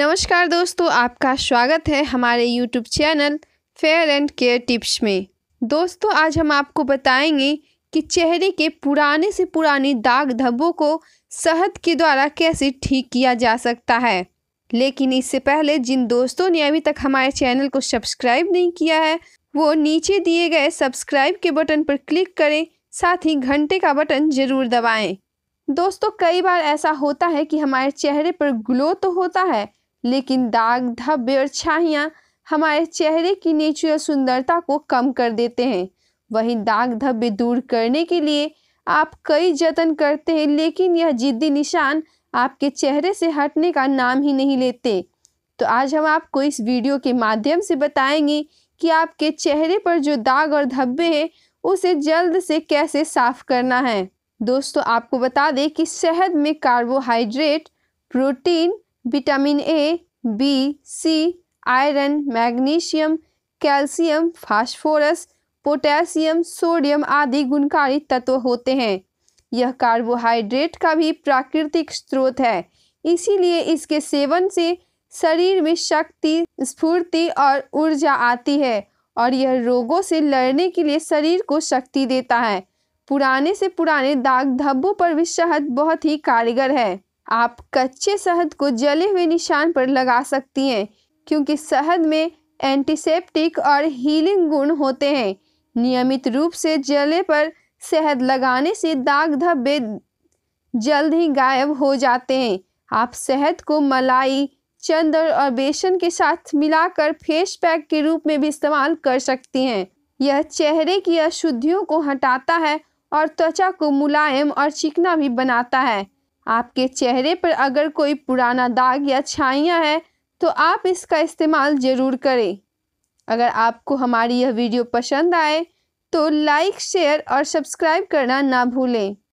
नमस्कार दोस्तों आपका स्वागत है हमारे YouTube channel fair and care tips में दोस्तों आज हम आपको बताएंगे कि चेहरे के पुराने से पुराने दाग धब्बों को शहद के द्वारा कैसे ठीक किया जा सकता है लेकिन इससे पहले जिन दोस्तों ने अभी तक हमारे चैनल को सब्सक्राइब नहीं किया है वो नीचे दिए गए सब्सक्राइब के बटन पर क्लिक करें साथ ही घंटे का बटन जरूर दबाएँ दोस्तों कई बार ऐसा होता है कि हमारे चेहरे पर ग्लो तो होता है लेकिन दाग धब्बे और छाइयाँ हमारे चेहरे की नेचुरल सुंदरता को कम कर देते हैं वहीं दाग धब्बे दूर करने के लिए आप कई जतन करते हैं लेकिन यह जिद्दी निशान आपके चेहरे से हटने का नाम ही नहीं लेते तो आज हम आपको इस वीडियो के माध्यम से बताएंगे कि आपके चेहरे पर जो दाग और धब्बे हैं उसे जल्द से कैसे साफ करना है दोस्तों आपको बता दें कि शहद में carbohydrate protein vitamin A B C iron magnesium calcium phosphorus potassium sodium आदि गुणकारी तत्व होते हैं यह कार्बोहाइड्रेट का भी प्राकृतिक स्रोत है इसीलिए इसके सेवन से शरीर में शक्ति स्फूर्ति और ऊर्जा आती है और यह रोगों से लड़ने के लिए शरीर को शक्ति देता है पुराने से पुराने दाग धब्बों पर भी शहद बहुत ही कारगर है आप कच्चे शहद को जले हुए निशान पर लगा सकती हैं क्योंकि शहद में एंटीसेप्टिक और हीलिंग गुण होते हैं नियमित रूप से जले पर शहद लगाने से दाग धब्बे जल्द ही गायब हो जाते हैं आप शहद को मलाई चंदर और बेसन के साथ मिलाकर फेस पैक के रूप में भी इस्तेमाल कर सकती हैं यह चेहरे की अशुद्धियों को हटाता है और त्वचा को मुलायम और चिकना भी बनाता है आपके चेहरे पर अगर कोई पुराना दाग या छाइयाँ हैं तो आप इसका इस्तेमाल ज़रूर करें अगर आपको हमारी यह वीडियो पसंद आए तो लाइक शेयर और सब्सक्राइब करना ना भूलें